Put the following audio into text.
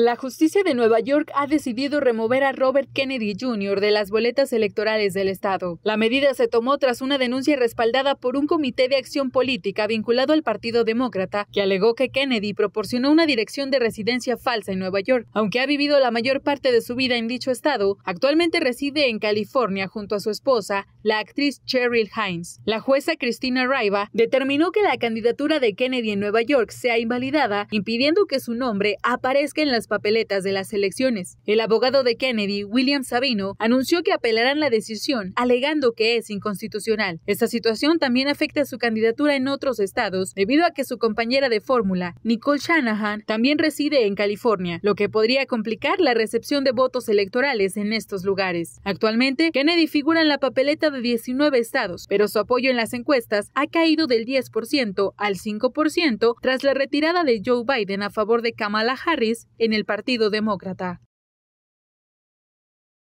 La justicia de Nueva York ha decidido remover a Robert Kennedy Jr. de las boletas electorales del Estado. La medida se tomó tras una denuncia respaldada por un comité de acción política vinculado al Partido Demócrata, que alegó que Kennedy proporcionó una dirección de residencia falsa en Nueva York. Aunque ha vivido la mayor parte de su vida en dicho estado, actualmente reside en California junto a su esposa, la actriz Cheryl Hines. La jueza Cristina Raiva determinó que la candidatura de Kennedy en Nueva York sea invalidada, impidiendo que su nombre aparezca en las papeletas de las elecciones. El abogado de Kennedy, William Sabino, anunció que apelarán la decisión, alegando que es inconstitucional. Esta situación también afecta a su candidatura en otros estados, debido a que su compañera de fórmula, Nicole Shanahan, también reside en California, lo que podría complicar la recepción de votos electorales en estos lugares. Actualmente, Kennedy figura en la papeleta de 19 estados, pero su apoyo en las encuestas ha caído del 10% al 5% tras la retirada de Joe Biden a favor de Kamala Harris en el el Partido Demócrata.